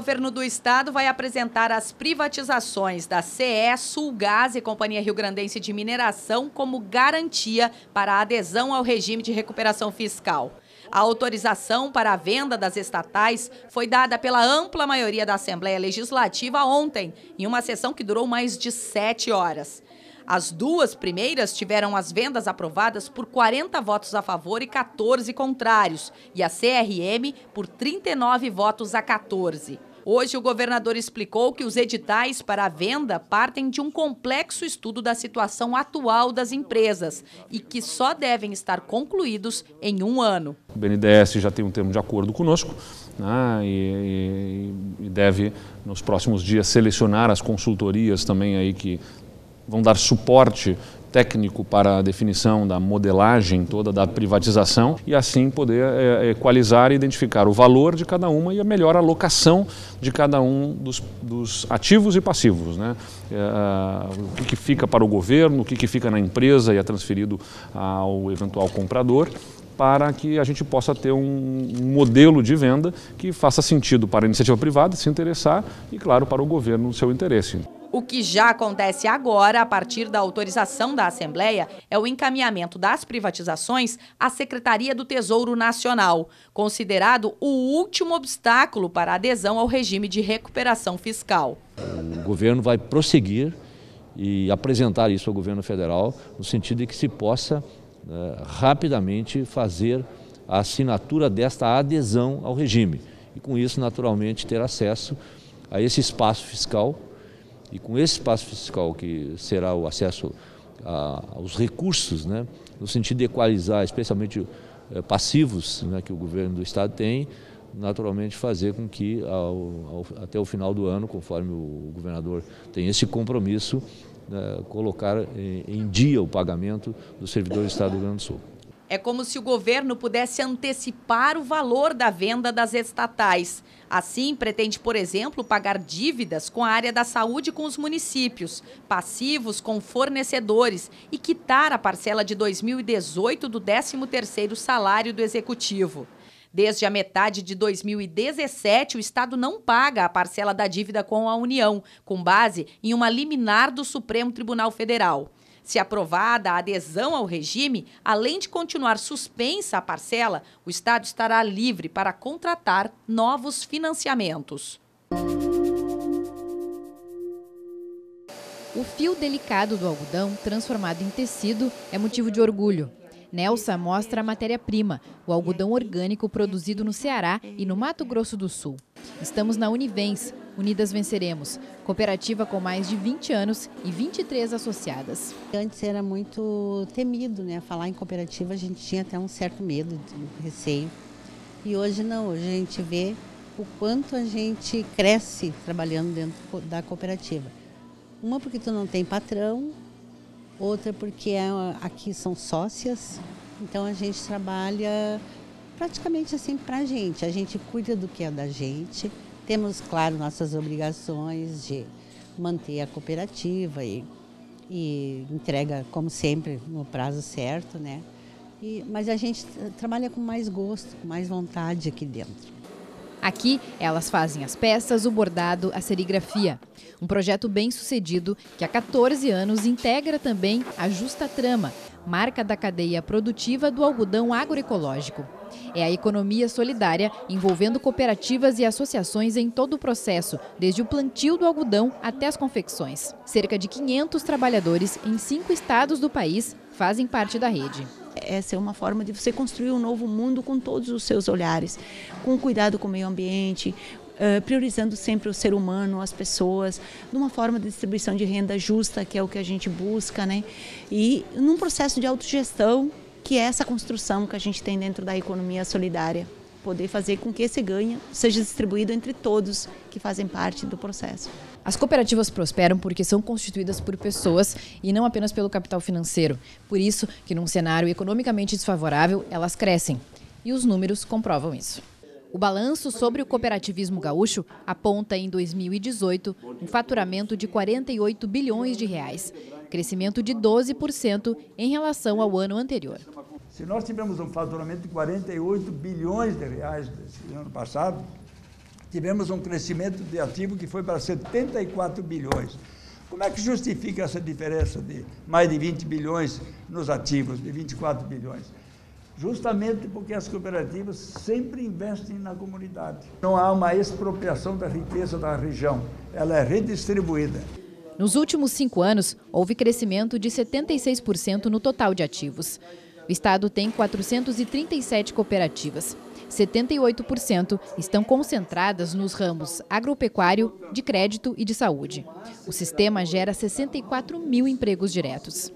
governo do estado vai apresentar as privatizações da CE, Sulgás e Companhia Rio Grandense de Mineração como garantia para a adesão ao regime de recuperação fiscal. A autorização para a venda das estatais foi dada pela ampla maioria da Assembleia Legislativa ontem, em uma sessão que durou mais de sete horas. As duas primeiras tiveram as vendas aprovadas por 40 votos a favor e 14 contrários, e a CRM por 39 votos a 14. Hoje, o governador explicou que os editais para a venda partem de um complexo estudo da situação atual das empresas e que só devem estar concluídos em um ano. O BNDES já tem um termo de acordo conosco né, e, e deve, nos próximos dias, selecionar as consultorias também aí que vão dar suporte técnico para a definição da modelagem toda da privatização e assim poder é, equalizar e identificar o valor de cada uma e a melhor alocação de cada um dos, dos ativos e passivos. Né? É, o que fica para o governo, o que fica na empresa e é transferido ao eventual comprador para que a gente possa ter um, modelo de venda que faça sentido para a iniciativa privada se interessar e, claro, para o governo no seu interesse. O que já acontece agora, a partir da autorização da Assembleia, é o encaminhamento das privatizações à Secretaria do Tesouro Nacional, considerado o último obstáculo para a adesão ao regime de recuperação fiscal. O governo vai prosseguir e apresentar isso ao governo federal, no sentido de que se possa né, rapidamente fazer a assinatura desta adesão ao regime. E com isso, naturalmente, ter acesso a esse espaço fiscal e com esse espaço fiscal que será o acesso a, aos recursos, né, no sentido de equalizar, especialmente é, passivos né, que o governo do Estado tem, naturalmente fazer com que ao, ao, até o final do ano, conforme o governador tem esse compromisso, né, colocar em, eh, em dia o pagamento dos servidores do Estado do Rio Grande do Sul. É como se o governo pudesse antecipar o valor da venda das estatais. Assim, pretende, por exemplo, pagar dívidas com a área da saúde com os municípios, passivos com fornecedores e quitar a parcela de 2018 do 13º salário do executivo. Desde a metade de 2017, o Estado não paga a parcela da dívida com a União, com base em uma liminar do Supremo Tribunal Federal. Se aprovada a adesão ao regime, além de continuar suspensa a parcela, o Estado estará livre para contratar novos financiamentos. O fio delicado do algodão, transformado em tecido, é motivo de orgulho. Nelsa mostra a matéria-prima, o algodão orgânico produzido no Ceará e no Mato Grosso do Sul. Estamos na Univens, Unidas Venceremos, cooperativa com mais de 20 anos e 23 associadas. Antes era muito temido, né? Falar em cooperativa a gente tinha até um certo medo, receio. E hoje não, hoje a gente vê o quanto a gente cresce trabalhando dentro da cooperativa. Uma porque tu não tem patrão, outra porque é, aqui são sócias, então a gente trabalha praticamente assim pra gente. A gente cuida do que é da gente, temos, claro, nossas obrigações de manter a cooperativa e, e entrega, como sempre, no prazo certo, né? E, mas a gente trabalha com mais gosto, com mais vontade aqui dentro. Aqui, elas fazem as peças, o bordado, a serigrafia. Um projeto bem sucedido que há 14 anos integra também a Justa Trama, marca da cadeia produtiva do algodão agroecológico é a economia solidária, envolvendo cooperativas e associações em todo o processo, desde o plantio do algodão até as confecções. Cerca de 500 trabalhadores em cinco estados do país fazem parte da rede essa é uma forma de você construir um novo mundo com todos os seus olhares, com cuidado com o meio ambiente, eh, priorizando sempre o ser humano, as pessoas, numa forma de distribuição de renda justa, que é o que a gente busca, né? E num processo de autogestão que é essa construção que a gente tem dentro da economia solidária. Poder fazer com que esse ganho seja distribuído entre todos que fazem parte do processo. As cooperativas prosperam porque são constituídas por pessoas e não apenas pelo capital financeiro. Por isso que num cenário economicamente desfavorável, elas crescem. E os números comprovam isso. O balanço sobre o cooperativismo gaúcho aponta em 2018 um faturamento de 48 bilhões de reais crescimento de 12% em relação ao ano anterior. Se nós tivemos um faturamento de 48 bilhões de reais no ano passado, tivemos um crescimento de ativo que foi para 74 bilhões. Como é que justifica essa diferença de mais de 20 bilhões nos ativos, de 24 bilhões? Justamente porque as cooperativas sempre investem na comunidade. Não há uma expropriação da riqueza da região, ela é redistribuída. Nos últimos cinco anos, houve crescimento de 76% no total de ativos. O Estado tem 437 cooperativas. 78% estão concentradas nos ramos agropecuário, de crédito e de saúde. O sistema gera 64 mil empregos diretos.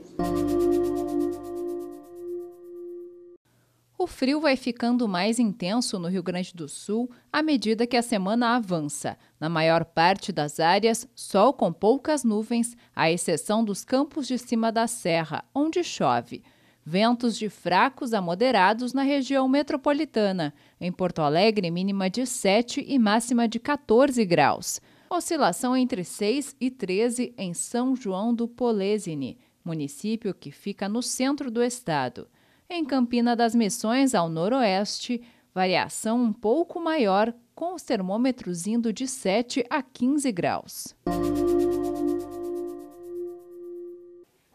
O frio vai ficando mais intenso no Rio Grande do Sul à medida que a semana avança. Na maior parte das áreas, sol com poucas nuvens, à exceção dos campos de cima da serra, onde chove. Ventos de fracos a moderados na região metropolitana. Em Porto Alegre, mínima de 7 e máxima de 14 graus. Oscilação entre 6 e 13 em São João do Polesine, município que fica no centro do estado. Em Campina das Missões, ao noroeste, variação um pouco maior, com os termômetros indo de 7 a 15 graus.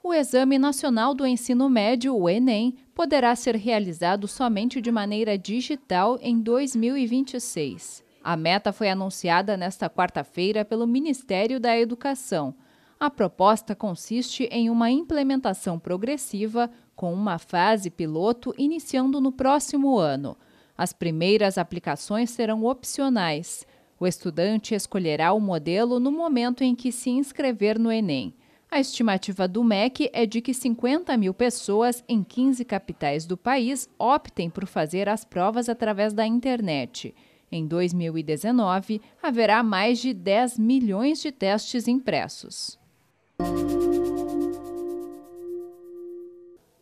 O Exame Nacional do Ensino Médio, o Enem, poderá ser realizado somente de maneira digital em 2026. A meta foi anunciada nesta quarta-feira pelo Ministério da Educação. A proposta consiste em uma implementação progressiva com uma fase piloto iniciando no próximo ano. As primeiras aplicações serão opcionais. O estudante escolherá o modelo no momento em que se inscrever no Enem. A estimativa do MEC é de que 50 mil pessoas em 15 capitais do país optem por fazer as provas através da internet. Em 2019, haverá mais de 10 milhões de testes impressos.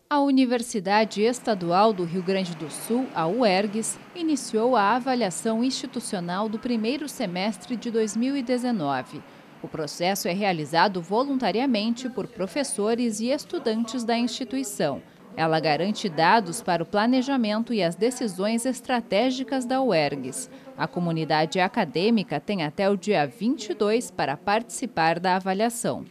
A Universidade Estadual do Rio Grande do Sul, a UERGS, iniciou a avaliação institucional do primeiro semestre de 2019. O processo é realizado voluntariamente por professores e estudantes da instituição. Ela garante dados para o planejamento e as decisões estratégicas da UERGS. A comunidade acadêmica tem até o dia 22 para participar da avaliação.